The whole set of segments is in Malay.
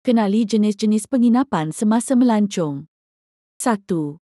Kenali jenis-jenis penginapan semasa melancong. 1.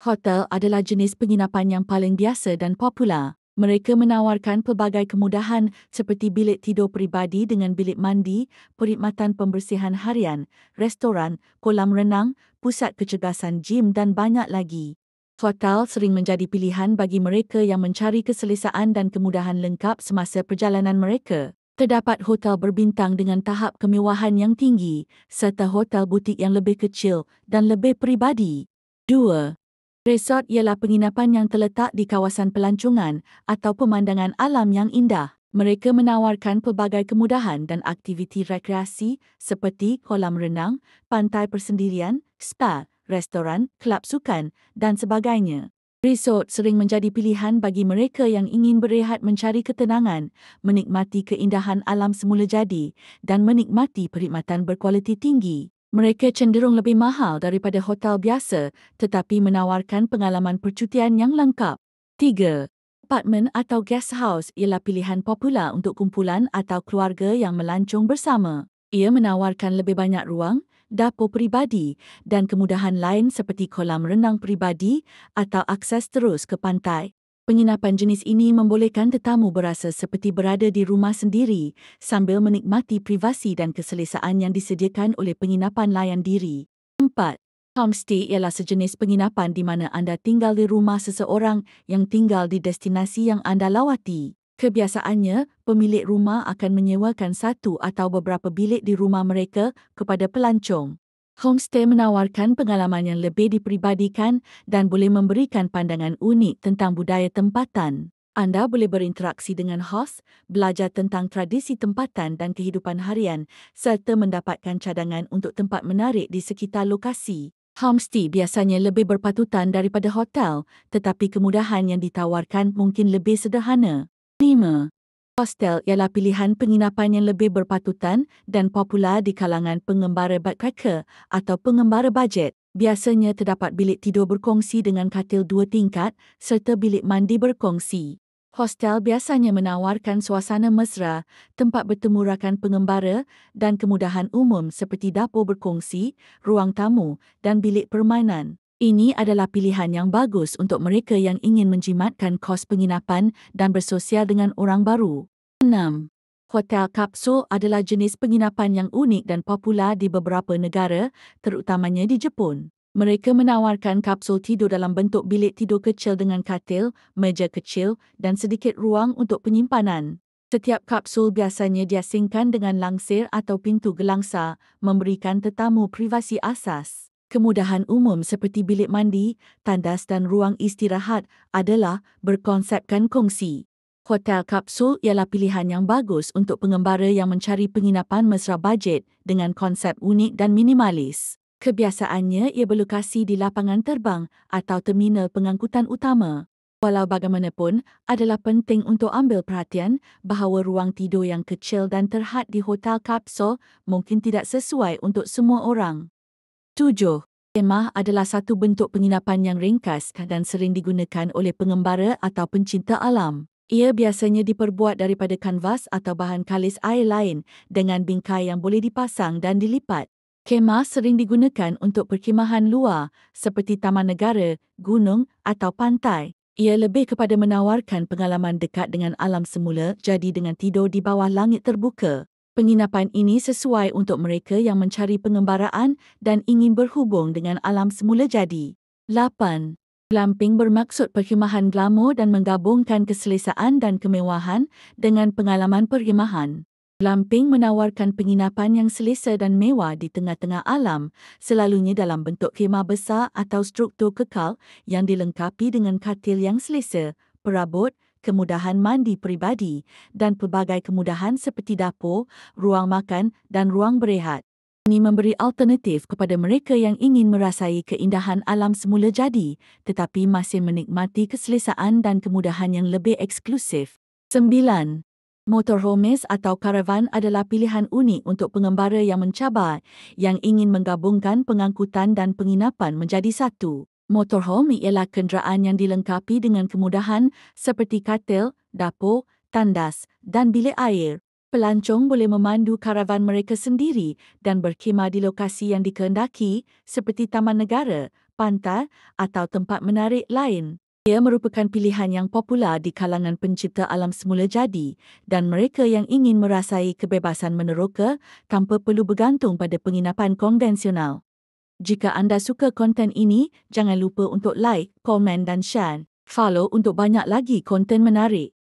Hotel adalah jenis penginapan yang paling biasa dan popular. Mereka menawarkan pelbagai kemudahan seperti bilik tidur peribadi dengan bilik mandi, perkhidmatan pembersihan harian, restoran, kolam renang, pusat kecergasan gym dan banyak lagi. Hotel sering menjadi pilihan bagi mereka yang mencari keselesaan dan kemudahan lengkap semasa perjalanan mereka. Terdapat hotel berbintang dengan tahap kemewahan yang tinggi, serta hotel butik yang lebih kecil dan lebih peribadi. 2. Resort ialah penginapan yang terletak di kawasan pelancongan atau pemandangan alam yang indah. Mereka menawarkan pelbagai kemudahan dan aktiviti rekreasi seperti kolam renang, pantai persendirian, spa, restoran, kelab sukan dan sebagainya. Resort sering menjadi pilihan bagi mereka yang ingin berehat mencari ketenangan, menikmati keindahan alam semula jadi dan menikmati perkhidmatan berkualiti tinggi. Mereka cenderung lebih mahal daripada hotel biasa tetapi menawarkan pengalaman percutian yang lengkap. 3. Apartment atau guest house ialah pilihan popular untuk kumpulan atau keluarga yang melancung bersama. Ia menawarkan lebih banyak ruang, dapur peribadi dan kemudahan lain seperti kolam renang peribadi atau akses terus ke pantai. Penginapan jenis ini membolehkan tetamu berasa seperti berada di rumah sendiri sambil menikmati privasi dan keselesaan yang disediakan oleh penginapan layan diri. 4. Homestay ialah sejenis penginapan di mana anda tinggal di rumah seseorang yang tinggal di destinasi yang anda lawati. Kebiasaannya, pemilik rumah akan menyewakan satu atau beberapa bilik di rumah mereka kepada pelancong. Homestay menawarkan pengalaman yang lebih diperibadikan dan boleh memberikan pandangan unik tentang budaya tempatan. Anda boleh berinteraksi dengan host, belajar tentang tradisi tempatan dan kehidupan harian serta mendapatkan cadangan untuk tempat menarik di sekitar lokasi. Homestay biasanya lebih berpatutan daripada hotel, tetapi kemudahan yang ditawarkan mungkin lebih sederhana. 5. Hostel ialah pilihan penginapan yang lebih berpatutan dan popular di kalangan pengembara backpacker atau pengembara bajet. Biasanya terdapat bilik tidur berkongsi dengan katil dua tingkat serta bilik mandi berkongsi. Hostel biasanya menawarkan suasana mesra, tempat bertemu rakan pengembara dan kemudahan umum seperti dapur berkongsi, ruang tamu dan bilik permainan. Ini adalah pilihan yang bagus untuk mereka yang ingin menjimatkan kos penginapan dan bersosial dengan orang baru. 6. Hotel kapsul adalah jenis penginapan yang unik dan popular di beberapa negara, terutamanya di Jepun. Mereka menawarkan kapsul tidur dalam bentuk bilik tidur kecil dengan katil, meja kecil dan sedikit ruang untuk penyimpanan. Setiap kapsul biasanya diasingkan dengan langsir atau pintu gelangsa, memberikan tetamu privasi asas kemudahan umum seperti bilik mandi, tandas dan ruang istirahat adalah berkonsepkan kongsi. Hotel kapsul ialah pilihan yang bagus untuk pengembara yang mencari penginapan mesra bajet dengan konsep unik dan minimalis. Kebiasaannya ia berlokasi di lapangan terbang atau terminal pengangkutan utama. Walau bagaimanapun, adalah penting untuk ambil perhatian bahawa ruang tidur yang kecil dan terhad di hotel kapsul mungkin tidak sesuai untuk semua orang. Tujuh, kemah adalah satu bentuk penginapan yang ringkas dan sering digunakan oleh pengembara atau pencinta alam. Ia biasanya diperbuat daripada kanvas atau bahan kalis air lain dengan bingkai yang boleh dipasang dan dilipat. Kemah sering digunakan untuk perkemahan luar seperti taman negara, gunung atau pantai. Ia lebih kepada menawarkan pengalaman dekat dengan alam semula jadi dengan tidur di bawah langit terbuka. Penginapan ini sesuai untuk mereka yang mencari pengembaraan dan ingin berhubung dengan alam semula jadi. 8. Glamping bermaksud perkhemahan glamour dan menggabungkan keselesaan dan kemewahan dengan pengalaman perkhemahan. Glamping menawarkan penginapan yang selesa dan mewah di tengah-tengah alam, selalunya dalam bentuk khemah besar atau struktur kekal yang dilengkapi dengan katil yang selesa, perabot, kemudahan mandi peribadi dan pelbagai kemudahan seperti dapur, ruang makan dan ruang berehat. Ini memberi alternatif kepada mereka yang ingin merasai keindahan alam semula jadi tetapi masih menikmati keselesaan dan kemudahan yang lebih eksklusif. 9. Motorhomes atau karavan adalah pilihan unik untuk pengembara yang mencabar yang ingin menggabungkan pengangkutan dan penginapan menjadi satu. Motorhome ialah kenderaan yang dilengkapi dengan kemudahan seperti katil, dapur, tandas dan bilik air. Pelancong boleh memandu karavan mereka sendiri dan berkhemah di lokasi yang dikehendaki seperti taman negara, pantai atau tempat menarik lain. Ia merupakan pilihan yang popular di kalangan pencipta alam semula jadi dan mereka yang ingin merasai kebebasan meneroka tanpa perlu bergantung pada penginapan konvensional. Jika anda suka konten ini, jangan lupa untuk like, komen dan share. Follow untuk banyak lagi konten menarik.